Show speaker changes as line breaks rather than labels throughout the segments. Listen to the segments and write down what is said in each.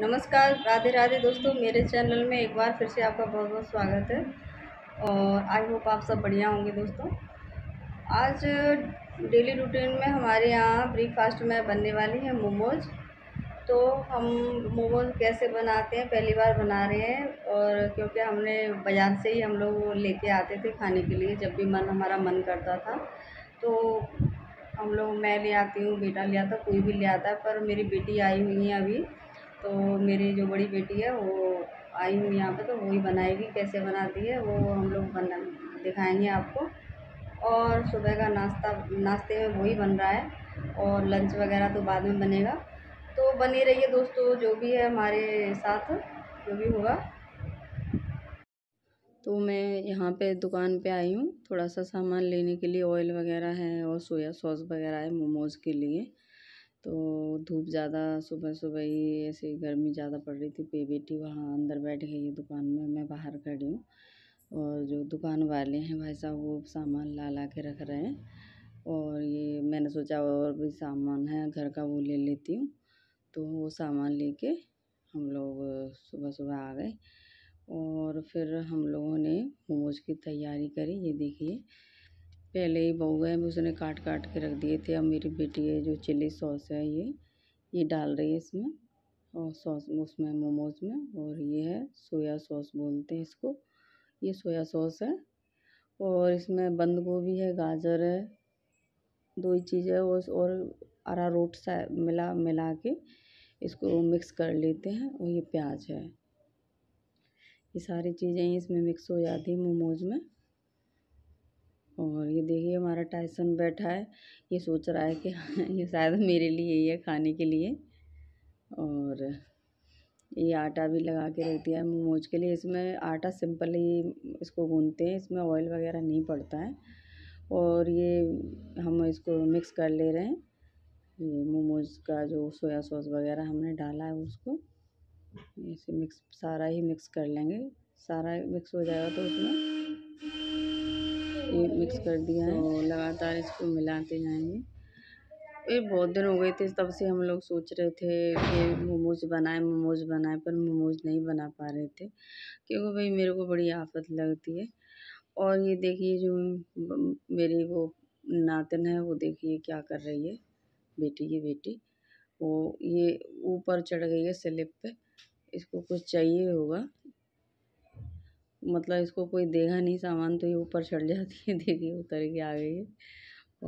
नमस्कार राधे राधे दोस्तों मेरे चैनल में एक बार फिर से आपका बहुत बहुत स्वागत है और आई होप आप सब बढ़िया होंगे दोस्तों आज डेली रूटीन में हमारे यहाँ ब्रेकफास्ट में बनने वाली है मोमोज तो हम मोमोज कैसे बनाते हैं पहली बार बना रहे हैं और क्योंकि हमने बाज़ार से ही हम लोग लेके आते थे खाने के लिए जब भी मन हमारा मन करता था तो हम लोग मैं ले आती हूँ बेटा ले आता कोई भी ले आता है पर मेरी बेटी आई हुई है अभी तो मेरी जो बड़ी बेटी है वो आई हूँ यहाँ पे तो वही बनाएगी कैसे बनाती है वो हम लोग बना दिखाएंगे आपको और सुबह का नाश्ता नाश्ते में वही बन रहा है और लंच वगैरह तो बाद में बनेगा तो बने रहिए दोस्तों जो भी है हमारे साथ जो भी होगा तो मैं यहाँ पे दुकान पे आई हूँ थोड़ा सा सामान लेने के लिए ऑयल वगैरह है और सोया सॉस वगैरह है मोमोज़ के लिए तो धूप ज़्यादा सुबह सुबह ही ऐसे गर्मी ज़्यादा पड़ रही थी पे बेटी वहाँ अंदर बैठ गई है दुकान में मैं बाहर खड़ी हूँ और जो दुकान वाले हैं भाई साहब वो सामान ला ला के रख रहे हैं और ये मैंने सोचा और भी सामान है घर का वो ले लेती हूँ तो वो सामान लेके हम लोग सुबह सुबह आ गए और फिर हम लोगों ने मोमोज की तैयारी करी ये देखिए पहले ही बहुए में उसने काट काट के रख दिए थे अब मेरी बेटी है जो चिली सॉस है ये ये डाल रही है इसमें और सॉस उसमें मोमोज में और ये है सोया सॉस बोलते हैं इसको ये सोया सॉस है और इसमें बंद गोभी है गाजर है दो ही चीज़ है और और रोट सा मिला मिला के इसको मिक्स कर लेते हैं और ये प्याज है ये सारी चीज़ें इसमें मिक्स हो जाती है मोमोज में और ये देखिए हमारा टाइसन बैठा है ये सोच रहा है कि ये शायद मेरे लिए ही है खाने के लिए और ये आटा भी लगा के रख दिया है मोमोज के लिए इसमें आटा सिंपल ही इसको गूंदते हैं इसमें ऑयल वगैरह नहीं पड़ता है और ये हम इसको मिक्स कर ले रहे हैं ये मोमोज का जो सोया सॉस वगैरह हमने डाला है उसको इसे मिक्स सारा ही मिक्स कर लेंगे सारा मिक्स हो जाएगा तो उसमें ये मिक्स कर दिया है तो लगातार इसको मिलाते जाएंगे ये बहुत दिन हो गए थे तब से हम लोग सोच रहे थे कि मोमोज बनाए मोमोज बनाए पर मोमोज नहीं बना पा रहे थे क्योंकि भाई मेरे को बड़ी आफत लगती है और ये देखिए जो मेरी वो नातिन है वो देखिए क्या कर रही है बेटी की बेटी वो ये ऊपर चढ़ गई है स्लिप पे इसको कुछ चाहिए होगा मतलब इसको कोई देगा नहीं सामान तो ये ऊपर चढ़ जाती है देखिए उतर के आ गई है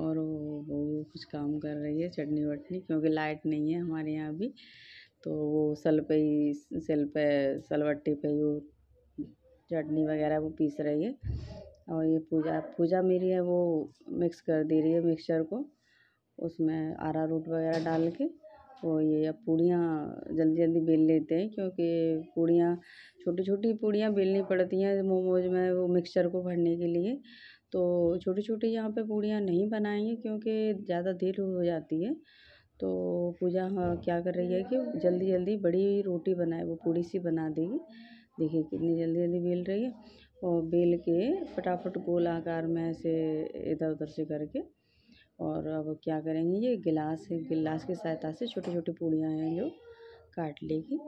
और वो, वो कुछ काम कर रही है चटनी वटनी क्योंकि लाइट नहीं है हमारे यहाँ अभी तो वो सल पे ही सिल पे सलवट्टी पे ही वो चटनी वगैरह वो पीस रही है और ये पूजा पूजा मेरी है वो मिक्स कर दे रही है मिक्सचर को उसमें आरा रूट वगैरह डाल के और ये अब पूड़ियाँ जल्दी जल्दी बेल लेते हैं क्योंकि पूड़ियाँ छोटी छोटी पूड़ियाँ बेलनी पड़ती हैं मोमोज में वो मिक्सचर को भरने के लिए तो छोटी छोटी यहाँ पे पूड़ियाँ नहीं बनाएंगे क्योंकि ज़्यादा देर हो जाती है तो पूजा हाँ क्या कर रही है कि जल्दी जल्दी बड़ी रोटी बनाए वो पूड़ी सी बना देगी देखिए कितनी जल्दी जल्दी बेल रही है और बेल के फटाफट गोल आकार में ऐसे इधर उधर से करके और अब क्या करेंगे ये गिलास है गिलास की सहायता से छोटी छोटी पूड़ियाँ हैं जो काट लेगी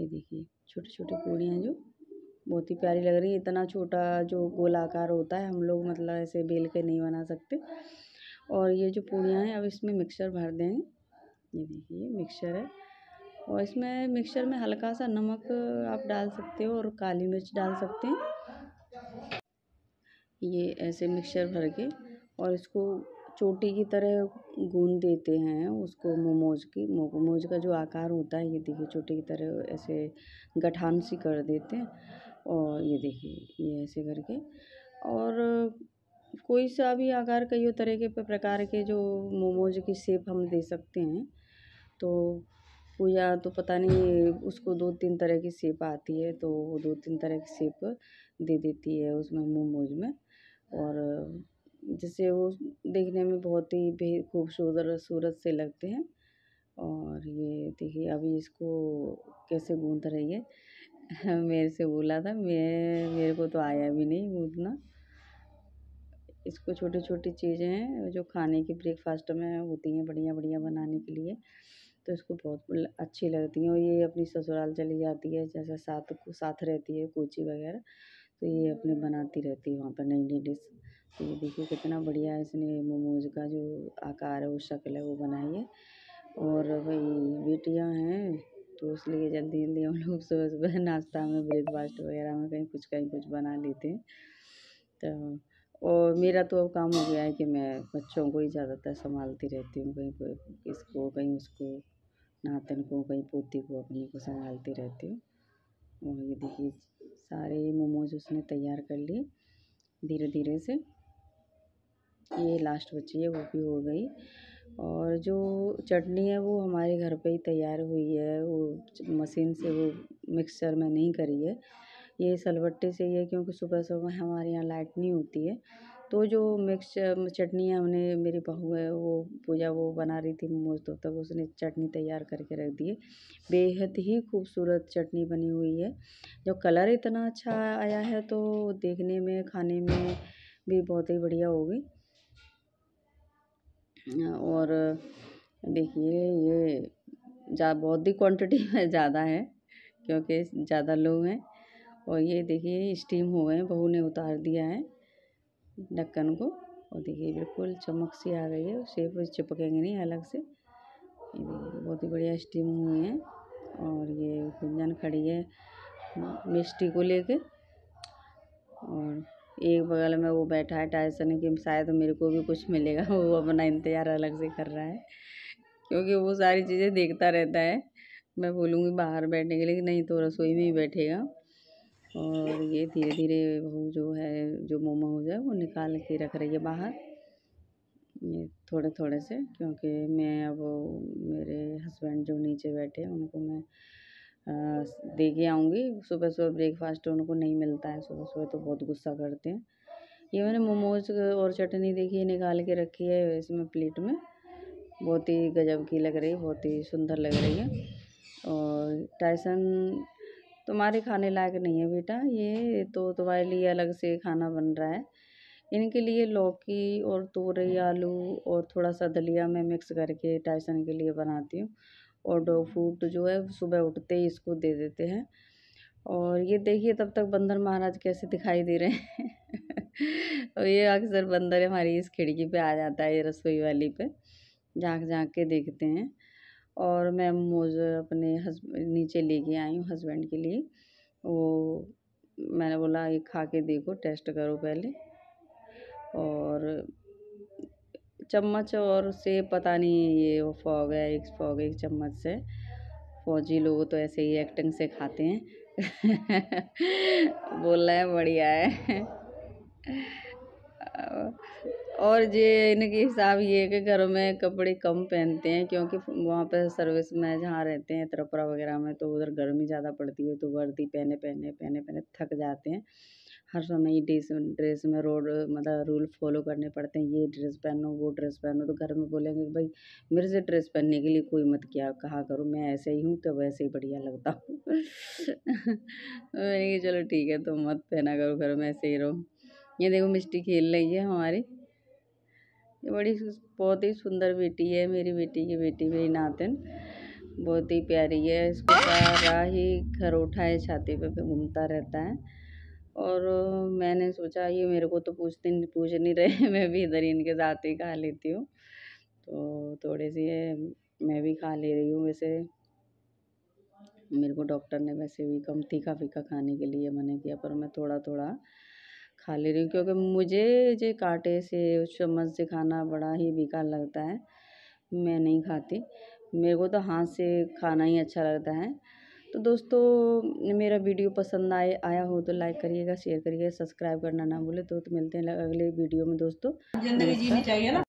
ये देखिए छोटी छोटी पूड़ियाँ जो बहुत ही प्यारी लग रही है इतना छोटा जो गोलाकार होता है हम लोग मतलब ऐसे बेल के नहीं बना सकते और ये जो पूड़ियाँ हैं अब इसमें मिक्सर भर देंगे ये देखिए मिक्सर है और इसमें मिक्सर में हल्का सा नमक आप डाल सकते हो और काली मिर्च डाल सकते हैं ये ऐसे मिक्सर भर के और इसको चोटी की तरह गूँद देते हैं उसको मोमोज की मोमोज का जो आकार होता है ये देखिए चोटी की तरह ऐसे गठान सी कर देते हैं और ये देखिए ये ऐसे करके और कोई सा भी आकार कई तरह के प्रकार के जो मोमोज की सेप हम दे सकते हैं तो पूजा तो पता नहीं उसको दो तीन तरह की सेप आती है तो वो दो तीन तरह की सेप दे देती है उसमें मोमोज में और जिससे वो देखने में बहुत ही बे खूबसूरत सूरत से लगते हैं और ये देखिए अभी इसको कैसे गूँध रही है मेरे से बोला था मैं मेरे को तो आया भी नहीं गूँधना इसको छोटी छोटी चीज़ें हैं जो खाने की ब्रेकफास्ट में होती हैं बढ़िया बढ़िया बनाने के लिए तो इसको बहुत अच्छी लगती हैं और ये अपनी ससुराल चली जाती है जैसे साथ साथ रहती है कोची वगैरह तो ये अपने बनाती रहती है वहाँ पर नई नई डिश तो ये देखिए कितना बढ़िया इसने मोमोज का जो आकार है वो शक्ल है वो बनाई है और भाई बेटियाँ हैं तो इसलिए जल्दी जल्दी हम लोग सुबह सुबह नाश्ता में ब्रेकफास्ट वगैरह में कहीं कुछ कहीं कुछ बना लेते हैं तो और मेरा तो अब काम हो गया है कि मैं बच्चों को ही ज़्यादातर संभालती रहती हूँ कहीं इसको कहीं उसको नातन को कहीं पोती को अपने को संभालती रहती हूँ और ये देखिए सारे मोमोज उसने तैयार कर लिए धीरे धीरे से ये लास्ट बची है वो भी हो गई और जो चटनी है वो हमारे घर पे ही तैयार हुई है वो मशीन से वो मिक्सचर में नहीं करी है ये सलबट्टे से ही है क्योंकि सुबह सुबह हमारे यहाँ लाइट नहीं होती है तो जो मिक्सचर चटनी है हमने मेरी बहू है वो पूजा वो बना रही थी मोमोज तो तक उसने चटनी तैयार करके रख दी है बेहद ही खूबसूरत चटनी बनी हुई है जो कलर इतना अच्छा आया है तो देखने में खाने में भी बहुत ही बढ़िया हो गई और देखिए ये जा बहुत ही क्वांटिटी में ज़्यादा है क्योंकि ज़्यादा लोग हैं और ये देखिए स्टीम हो गए बहू ने उतार दिया है ढक्कन को और देखिए बिल्कुल चमक सी आ गई है सेब चिपकेंगे नहीं अलग से बहुत ही बढ़िया स्टीम हुई है और ये गुंजन खड़ी है मिष्टी को लेके और एक बगल में वो बैठा है टाइसन की शायद मेरे को भी कुछ मिलेगा वो अपना इंतज़ार अलग से कर रहा है क्योंकि वो सारी चीज़ें देखता रहता है मैं बोलूँगी बाहर बैठने के लिए नहीं तो रसोई में ही बैठेगा और ये धीरे धीरे वो जो है जो मोमोज है वो निकाल के रख रही है बाहर ये थोड़े थोड़े से क्योंकि मैं अब मेरे हस्बैंड जो नीचे बैठे हैं उनको मैं दे के आऊँगी सुबह सुबह ब्रेकफास्ट उनको नहीं मिलता है सुबह सुबह तो बहुत गुस्सा करते हैं ये मैंने मोमोज और चटनी है निकाल के रखी है इसमें प्लेट में बहुत ही गजब की लग रही है बहुत ही सुंदर लग रही है और टाइसन तुम्हारे खाने लायक नहीं है बेटा ये तो तुम्हारे लिए अलग से खाना बन रहा है इनके लिए लौकी और तोरई आलू और थोड़ा सा दलिया मैं मिक्स करके टाइसन के लिए बनाती हूँ और डॉग फूड जो है सुबह उठते ही इसको दे देते हैं और ये देखिए तब तक बंदर महाराज कैसे दिखाई दे रहे हैं और ये अक्सर बंदर हमारी इस खिड़की पे आ जाता है ये रसोई वाली पे झाँक झाँक के देखते हैं और मैं मोज अपने हसब नीचे लेके आई हूँ हस्बैंड के लिए वो मैंने बोला ये खा के देखो टेस्ट करो पहले और चम्मच और उससे पता नहीं ये वो फॉग है एक फॉग एक चम्मच से फौजी लोग तो ऐसे ही एक्टिंग से खाते हैं बोल रहे हैं बढ़िया है और ये इनके हिसाब ये कि घरों में कपड़े कम पहनते हैं क्योंकि वहाँ पर सर्विस में जहाँ रहते हैं त्रिपुरा वगैरह में तो उधर गर्मी ज़्यादा पड़ती है तो वर्दी पहने पहने पहने पहने थक जाते हैं हर समय ही ड्रेस ड्रेस में रोड मतलब रूल फॉलो करने पड़ते हैं ये ड्रेस पहनो वो ड्रेस पहनो तो घर में बोलेंगे भाई मेरे से ड्रेस पहनने के लिए कोई मत क्या कहा करो मैं ऐसे ही हूँ तो वैसे ही बढ़िया लगता हूँ मैंने कहा चलो ठीक है तो मत पहना करो घर में ऐसे ही रहो ये देखो मिस्टी खेल रही है हमारी ये बड़ी बहुत ही सुंदर बेटी है मेरी बेटी की बेटी मेरी नातिन बहुत ही प्यारी है इसको सारा ही घर है छाती पे घूमता रहता है और मैंने सोचा ये मेरे को तो पूछते पूछ नहीं रहे मैं भी इधर इनके साथ ही खा लेती हूँ तो थोड़े सी मैं भी खा ले रही हूँ वैसे मेरे को डॉक्टर ने वैसे भी कम तीखा फीका खाने के लिए मना किया पर मैं थोड़ा थोड़ा खा ले रही हूँ क्योंकि मुझे जो कांटे से चम्मच से खाना बड़ा ही बेकार लगता है मैं नहीं खाती मेरे को तो हाथ से खाना ही अच्छा लगता है तो दोस्तों मेरा वीडियो पसंद आए आया हो तो लाइक करिएगा शेयर करिएगा सब्सक्राइब करना ना भूले तो, तो मिलते हैं अगले वीडियो में दोस्तों जिंदगी जीनी चाहिए ना